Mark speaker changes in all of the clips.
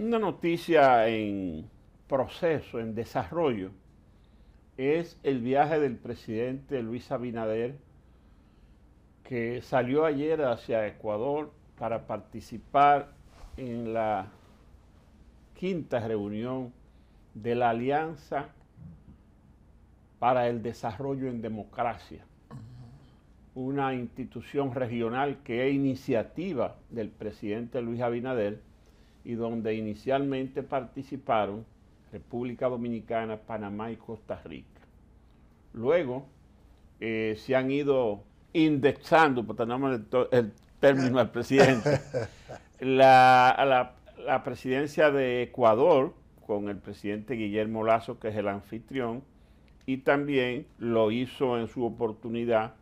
Speaker 1: Una noticia en proceso, en desarrollo, es el viaje del presidente Luis Abinader, que salió ayer hacia Ecuador para participar en la quinta reunión de la Alianza para el Desarrollo en Democracia, una institución regional que es iniciativa del presidente Luis Abinader y donde inicialmente participaron República Dominicana, Panamá y Costa Rica. Luego eh, se han ido indexando, por tenemos el, término al presidente, la, la presidencia de Ecuador con el presidente Guillermo Lazo, que es el anfitrión, y también lo hizo en su oportunidad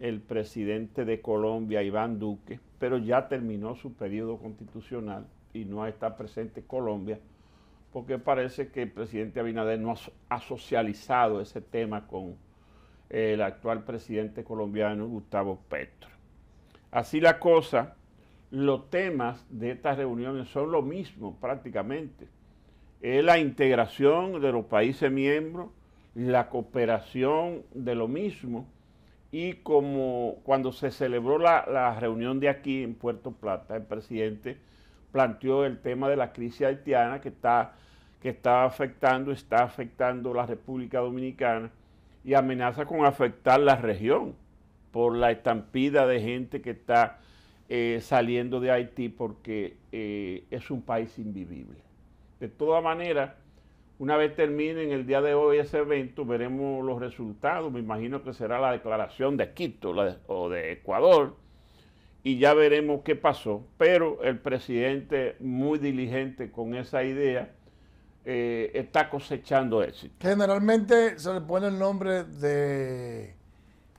Speaker 1: el presidente de Colombia, Iván Duque, pero ya terminó su periodo constitucional y no está presente Colombia, porque parece que el presidente Abinader no ha socializado ese tema con el actual presidente colombiano Gustavo Petro. Así la cosa, los temas de estas reuniones son lo mismo prácticamente. Es la integración de los países miembros, la cooperación de lo mismo y como cuando se celebró la, la reunión de aquí en Puerto Plata, el presidente planteó el tema de la crisis haitiana que está, que está afectando, está afectando la República Dominicana y amenaza con afectar la región por la estampida de gente que está eh, saliendo de Haití porque eh, es un país invivible. De todas maneras, una vez termine el día de hoy ese evento, veremos los resultados. Me imagino que será la declaración de Quito o de Ecuador, y ya veremos qué pasó. Pero el presidente, muy diligente con esa idea, eh, está cosechando éxito.
Speaker 2: Generalmente se le pone el nombre de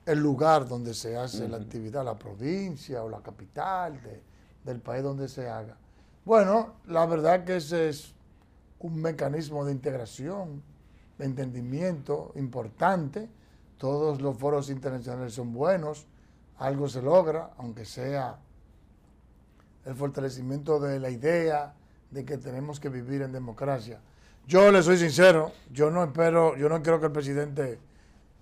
Speaker 2: el lugar donde se hace la actividad, la provincia o la capital del país donde se haga. Bueno, la verdad que ese es un mecanismo de integración, de entendimiento importante. Todos los foros internacionales son buenos algo se logra, aunque sea el fortalecimiento de la idea de que tenemos que vivir en democracia. Yo le soy sincero, yo no espero, yo no quiero que el presidente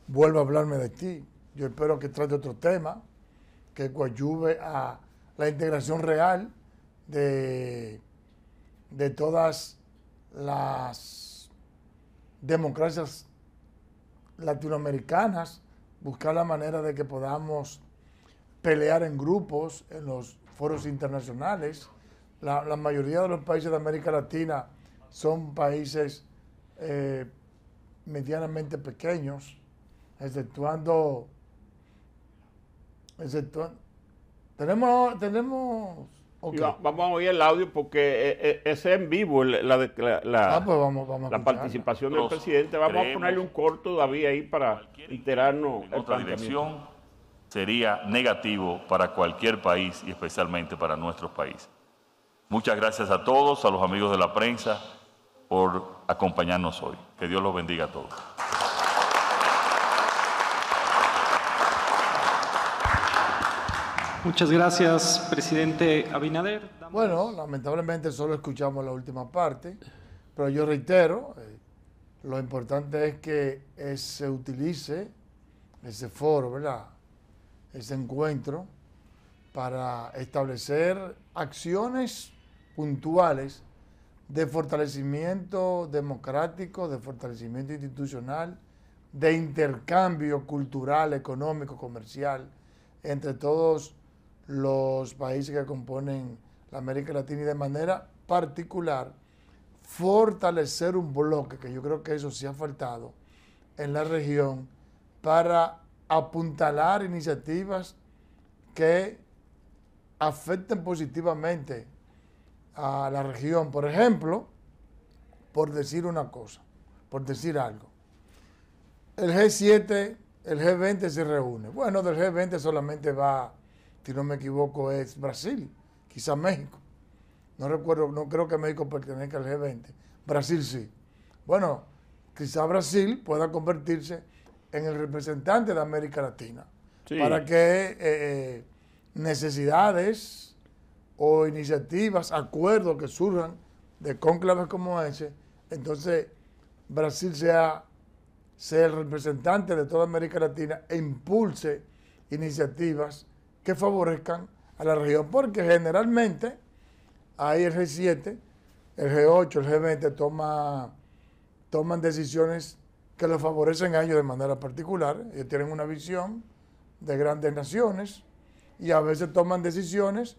Speaker 2: vuelva a hablarme de ti. Yo espero que trate otro tema, que coadyuve a la integración real de, de todas las democracias latinoamericanas, buscar la manera de que podamos pelear en grupos, en los foros internacionales. La, mayoría de los países de América Latina son países eh, medianamente pequeños, exceptuando, exceptuando tenemos, tenemos
Speaker 1: vamos a oír el audio porque eh, eh, es en vivo la, ah, pues participación del presidente. Vamos a ponerle un corto todavía ahí para enterarnos. otra dirección sería negativo para cualquier país y especialmente para nuestro país. Muchas gracias a todos, a los amigos de la prensa, por acompañarnos hoy. Que Dios los bendiga a todos. Muchas gracias, presidente Abinader.
Speaker 2: Bueno, lamentablemente solo escuchamos la última parte, pero yo reitero, eh, lo importante es que se utilice ese foro, ¿verdad? ese encuentro para establecer acciones puntuales de fortalecimiento democrático, de fortalecimiento institucional, de intercambio cultural, económico, comercial entre todos los países que componen la América Latina y de manera particular fortalecer un bloque, que yo creo que eso sí ha faltado en la región, para apuntalar iniciativas que afecten positivamente a la región. Por ejemplo, por decir una cosa, por decir algo. El G7, el G20 se reúne. Bueno, del G20 solamente va, si no me equivoco, es Brasil, quizá México. No recuerdo, no creo que México pertenezca al G20. Brasil sí. Bueno, quizá Brasil pueda convertirse en el representante de América Latina para que eh, eh, necesidades o iniciativas, acuerdos que surjan de cónclaves como ese, entonces Brasil sea, sea el representante de toda América Latina e impulse iniciativas que favorezcan a la región, porque generalmente hay el G7, el G8, el G20 toma, toman decisiones que los favorecen a ellos de manera particular. Ellos tienen una visión de grandes naciones y a veces toman decisiones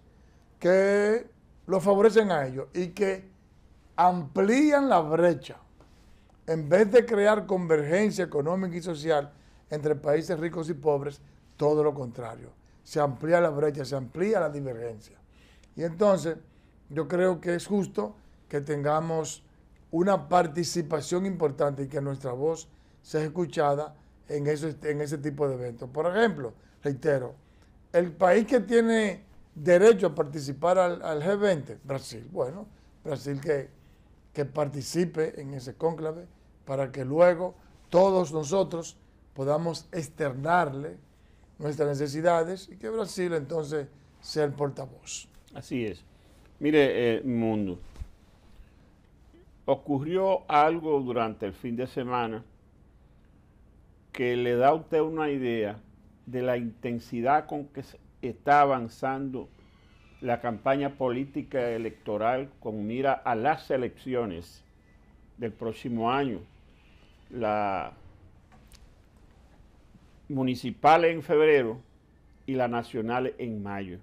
Speaker 2: que lo favorecen a ellos y que amplían la brecha. En vez de crear convergencia económica y social entre países ricos y pobres, todo lo contrario. Se amplía la brecha, se amplía la divergencia. Y entonces, yo creo que es justo que tengamos una participación importante y que nuestra voz sea escuchada en, en ese tipo de eventos. Por ejemplo, reitero, el país que tiene derecho a participar al, G20, Brasil. Bueno, Brasil que, que participe en ese cónclave para que luego todos nosotros podamos externarle nuestras necesidades y que Brasil entonces sea el portavoz.
Speaker 1: Así es. Mire, eh, Mundo, ocurrió algo durante el fin de semana que le da a usted una idea de la intensidad con que está avanzando la campaña política electoral con mira a las elecciones del próximo año. La municipal en febrero y la nacional en mayo.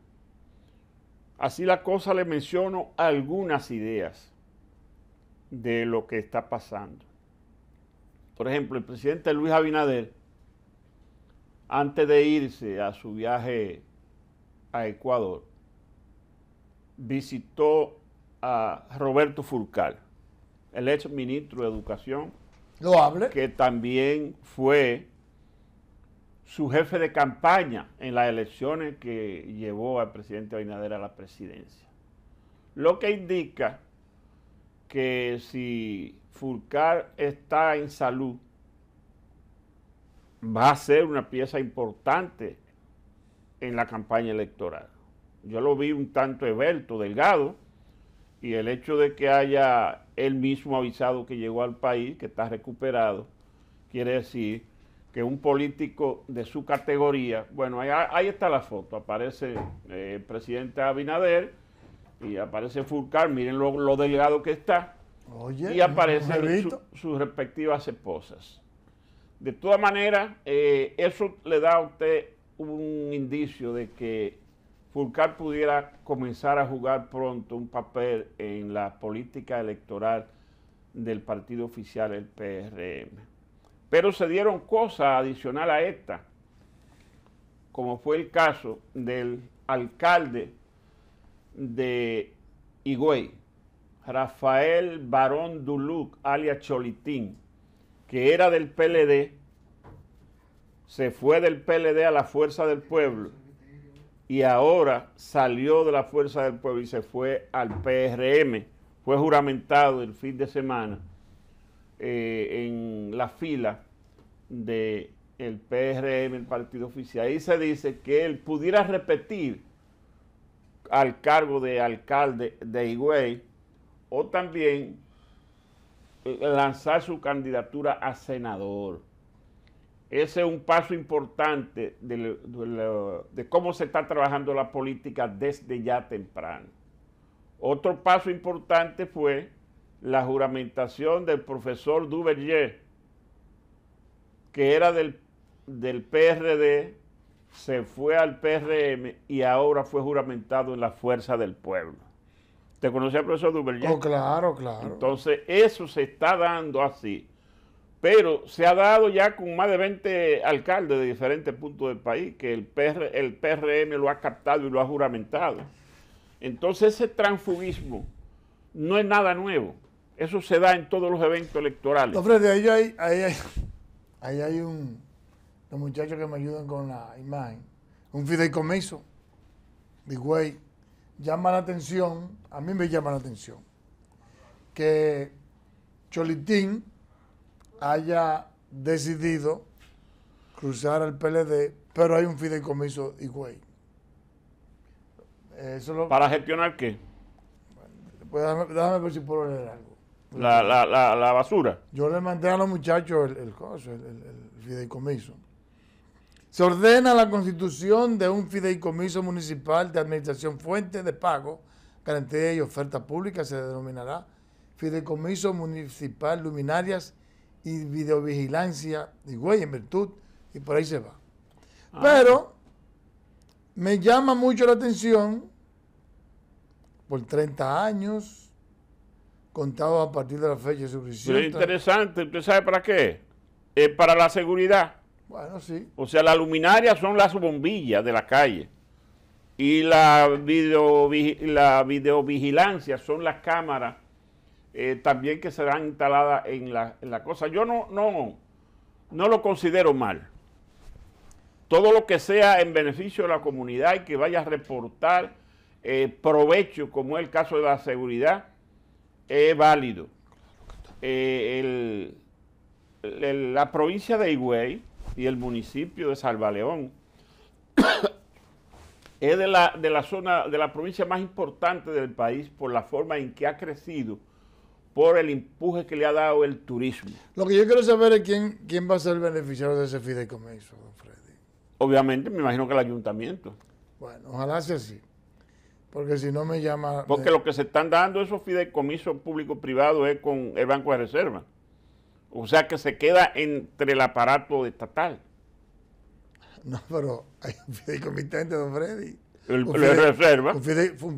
Speaker 1: Así la cosa le menciono algunas ideas de lo que está pasando. Por ejemplo, el presidente Luis Abinader, antes de irse a su viaje a Ecuador, visitó a Roberto Furcal, el ex ministro de Educación, ¿Lo hable? que también fue su jefe de campaña en las elecciones que llevó al presidente Abinader a la presidencia. Lo que indica que si Fulcar está en salud, va a ser una pieza importante en la campaña electoral. Yo lo vi un tanto esbelto, delgado, y el hecho de que haya él mismo avisado que llegó al país, que está recuperado, quiere decir que un político de su categoría, bueno, ahí, está la foto, aparece eh, el presidente Abinader, y aparece Fulcar, miren lo, delgado que está. y aparecen sus respectivas esposas. De todas maneras, eh, eso le da a usted un indicio de que Fulcar pudiera comenzar a jugar pronto un papel en la política electoral del partido oficial, el PRM. Pero se dieron cosas adicionales a esta, como fue el caso del alcalde de Higüey, Rafael Barón Duluc, alias Cholitín, que era del PLD, se fue del PLD a la Fuerza del Pueblo y ahora salió de la Fuerza del Pueblo y se fue al PRM. Fue juramentado el fin de semana eh, en la fila del el PRM, el partido oficial. Ahí se dice que él pudiera repetir al cargo de alcalde de Higüey o también eh, lanzar su candidatura a senador. Ese es un paso importante de, cómo se está trabajando la política desde ya temprano. Otro paso importante fue la juramentación del profesor Duverger, que era del, del PRD se fue al PRM y ahora fue juramentado en la fuerza del pueblo. ¿Te conocía profesor Oh,
Speaker 2: claro, claro.
Speaker 1: Entonces, eso se está dando así. Pero se ha dado ya con más de 20 alcaldes de diferentes puntos del país, que el, el PRM lo ha captado y lo ha juramentado. Entonces, ese transfugismo no es nada nuevo. Eso se da en todos los eventos electorales. No, de
Speaker 2: ahí hay, ahí hay un, los muchachos que me ayudan con la imagen. Un fideicomiso de güey llama la atención, a mí me llama la atención, que Cholitín haya decidido cruzar al PLD, pero hay un fideicomiso de güey. ¿Para
Speaker 1: gestionar qué?
Speaker 2: Pues déjame, ver si puedo leer algo.
Speaker 1: La, la, la, basura.
Speaker 2: Yo le mandé a los muchachos el, el fideicomiso. Se ordena la constitución de un fideicomiso municipal de administración fuente de pago, garantía y oferta pública, se denominará Fideicomiso Municipal Luminarias y Videovigilancia y Güey en virtud, y por ahí se va. Ah. Pero me llama mucho la atención, por 30 años, contado a partir de la fecha de su Pero es
Speaker 1: interesante, ¿usted sabe para qué? para la seguridad. O sea, las luminarias son las bombillas de la calle. Y la, la videovigilancia son las cámaras eh, también que se dan instaladas en la, cosa. Yo no, no, no lo considero mal. Todo lo que sea en beneficio de la comunidad y que vaya a reportar eh, provecho, como es el caso de la seguridad, es válido. Eh, la provincia de Higüey y el municipio de Salvaleón. es de la, zona, de la provincia más importante del país por la forma en que ha crecido, por el empuje que le ha dado el turismo.
Speaker 2: Lo que yo quiero saber es quién, quién va a ser el beneficiario de ese
Speaker 1: fideicomiso, don Freddy. Obviamente, me imagino que el ayuntamiento. Bueno,
Speaker 2: ojalá sea así. Porque si no me llama... Porque lo
Speaker 1: que se están dando esos fideicomisos público-privado es con el Banco de Reserva. O sea que se queda entre el aparato estatal.
Speaker 2: No, pero hay un fideicomitente, don Freddy. El, un reserva. Un,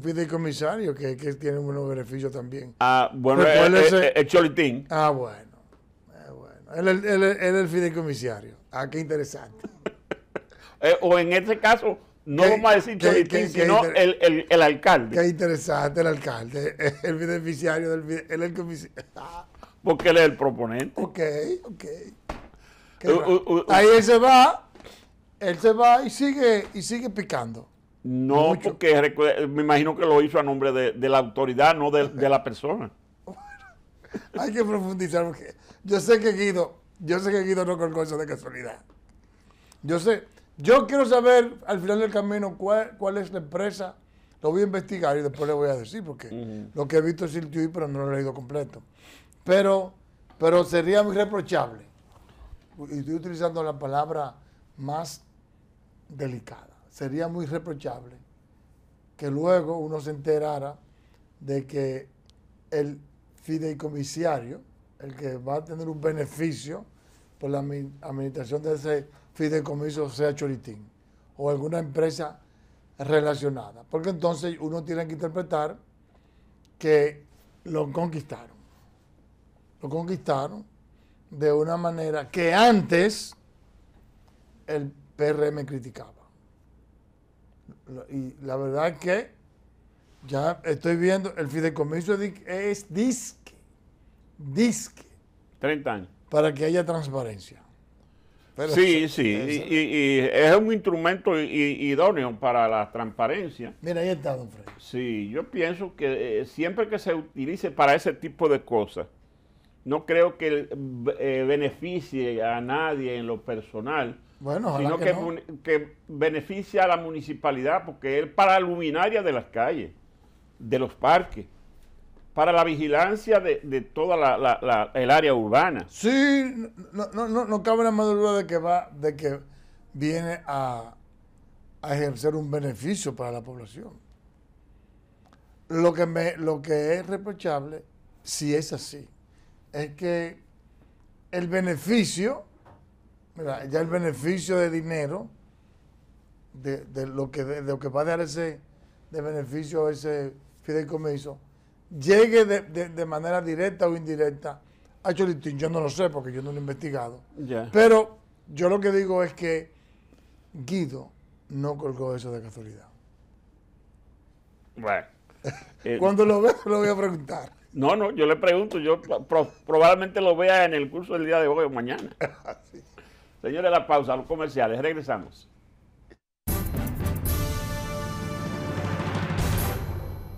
Speaker 2: fideicomisario que, que, tiene unos beneficios también. Ah, bueno, pues, pues, eh, es el, eh, eh, Cholitín. Ah, bueno. bueno. Él, es el fideicomisario.
Speaker 1: Ah, qué interesante. o en este caso, no vamos a decir Cholitín, sino el, alcalde. Qué
Speaker 2: interesante, el alcalde. El fideicomisario del fideicomisario. el
Speaker 1: comisario. Ah, porque él es el proponente.
Speaker 2: Ok, ok. Ahí él
Speaker 1: se va,
Speaker 2: él se va y sigue, y sigue picando.
Speaker 1: No, Mucho. porque me imagino que lo hizo a nombre de, la autoridad, no de, la persona.
Speaker 2: Hay que profundizar porque yo sé que Guido, yo sé que Guido no con eso de casualidad. Yo sé, yo quiero saber al final del camino cuál, cuál es la empresa. Lo voy a investigar y después le voy a decir porque lo que he visto es el pero no lo he leído completo pero, pero sería reprochable. Y estoy utilizando la palabra más delicada. Sería muy reprochable que luego uno se enterara de que el fideicomisario, el que va a tener un beneficio por la administración de ese fideicomiso, sea Choritín o alguna empresa relacionada. Porque entonces uno tiene que interpretar que lo conquistaron lo conquistaron de una manera que antes el PRM criticaba. Y la verdad es que ya estoy viendo, el fideicomiso es disque,
Speaker 1: disque. 30 años.
Speaker 2: Para que haya transparencia. sí, sí,
Speaker 1: Y, es un instrumento idóneo para la transparencia.
Speaker 2: Mira, ahí está, don
Speaker 1: Fred. Sí, yo pienso que eh, siempre que se utilice para ese tipo de cosas, no creo que eh, beneficie a nadie en lo personal, sino que, que, beneficia a la municipalidad porque es para luminaria de las calles, de los parques, para la vigilancia de, toda la, el área urbana. Sí,
Speaker 2: no, no, no, no cabe la madrugada de que va, de que viene a, a ejercer un beneficio para la población. Lo que, me, lo que es reprochable, si es así es que el beneficio, ya el beneficio de dinero, de, lo, que, lo que va a dar ese de beneficio ese fideicomiso, llegue de, manera directa o indirecta a Cholitín. Yo no lo sé porque yo no lo he investigado. Pero yo lo que digo es que Guido no colgó eso de casualidad.
Speaker 1: Bueno. Cuando lo veo, lo voy a preguntar. No, no, yo le pregunto, yo probablemente lo vea en el curso del día de hoy o mañana. Ah, Señores, la pausa, los comerciales, regresamos.